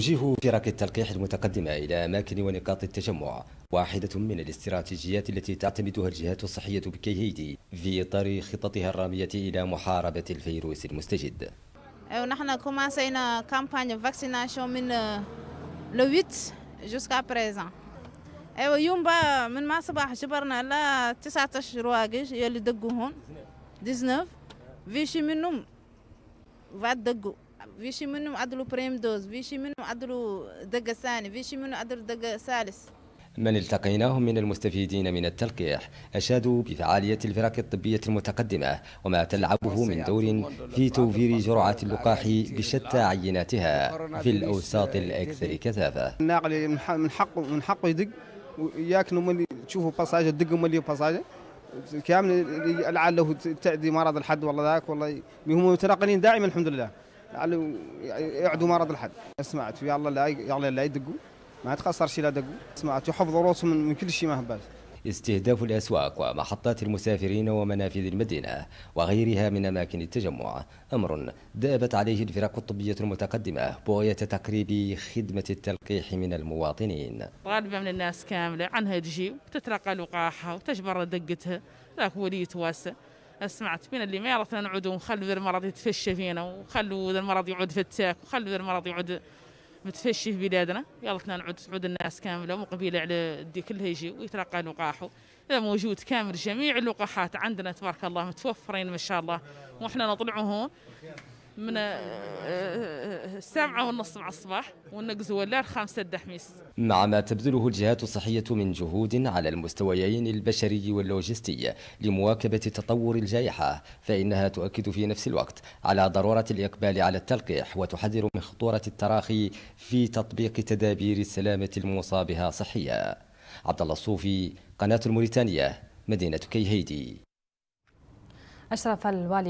توجيه فرق التلقيح المتقدمة إلى أماكن ونقاط التجمع واحدة من الاستراتيجيات التي تعتمدها الجهات الصحية بكيهيدي في إطار خططها الرامية إلى محاربة الفيروس المستجد أيوة، نحن كمسينا كامبانيا فاكسيناشون من لو 8 بريزان بريزون ايوا يوم بقى من ما صباح جبرنا على 19 رواقش يلي دقوا هون 19 فيشي منهم وعد دقوا في شي منهم عدلوا بريم دوز في شي منهم عدلوا دقة ثانية في شي منهم عدلوا دقة ثالث من التقيناهم من المستفيدين من التلقيح أشادوا بفعالية الفرق الطبية المتقدمة وما تلعبه من دور في توفير جرعة اللقاح بشتى عيناتها في الأوساط الأكثر كثافة الناقل من حقه من حقه يدق وياك ملي تشوفوا باساج دقوا من باساج كامل لعله تعدي مرض الحد والله ذاك والله هم متنقلين دائما الحمد لله لعله يعدوا مرض الحد سمعت يا الله لا يلا لا يدقوا ما تخسرش لا دقوا سمعت يحفظوا رؤوسهم من كل شيء ما هباش استهداف الأسواق ومحطات المسافرين ومنافذ المدينة وغيرها من أماكن التجمع أمر دابت عليه الفرق الطبية المتقدمة بغية تقريب خدمة التلقيح من المواطنين غالبا من الناس كاملة عنها تجي وتتلقى لقاحها وتجبر دقتها ذاك ولي يتواسى سمعت من اللي ما يعرفنا نعود ونخلو ذا المرض يتفشى فينا وخلو ذا المرض يعود فتاك وخلوا ذا المرض يعود متفشي في بلادنا يلا نعود تعود الناس كامله مقبله على الدي كلها يجي ويتلقى لقاحه هذا موجود كامل جميع اللقاحات عندنا تبارك الله متوفرين ما شاء الله واحنا نطلعوا هون من السامعة آه، آه، آه، والنص مع الصباح ونقزو ولا الخامسة الدحميس مع نعم، ما تبذله الجهات الصحية من جهود على المستويين البشري واللوجستي لمواكبة تطور الجائحة فإنها تؤكد في نفس الوقت على ضرورة الإقبال على التلقيح وتحذر من خطورة التراخي في تطبيق تدابير السلامة الموصى بها صحية عبد الله الصوفي قناة الموريتانية مدينة كيهيدي أشرف الوالي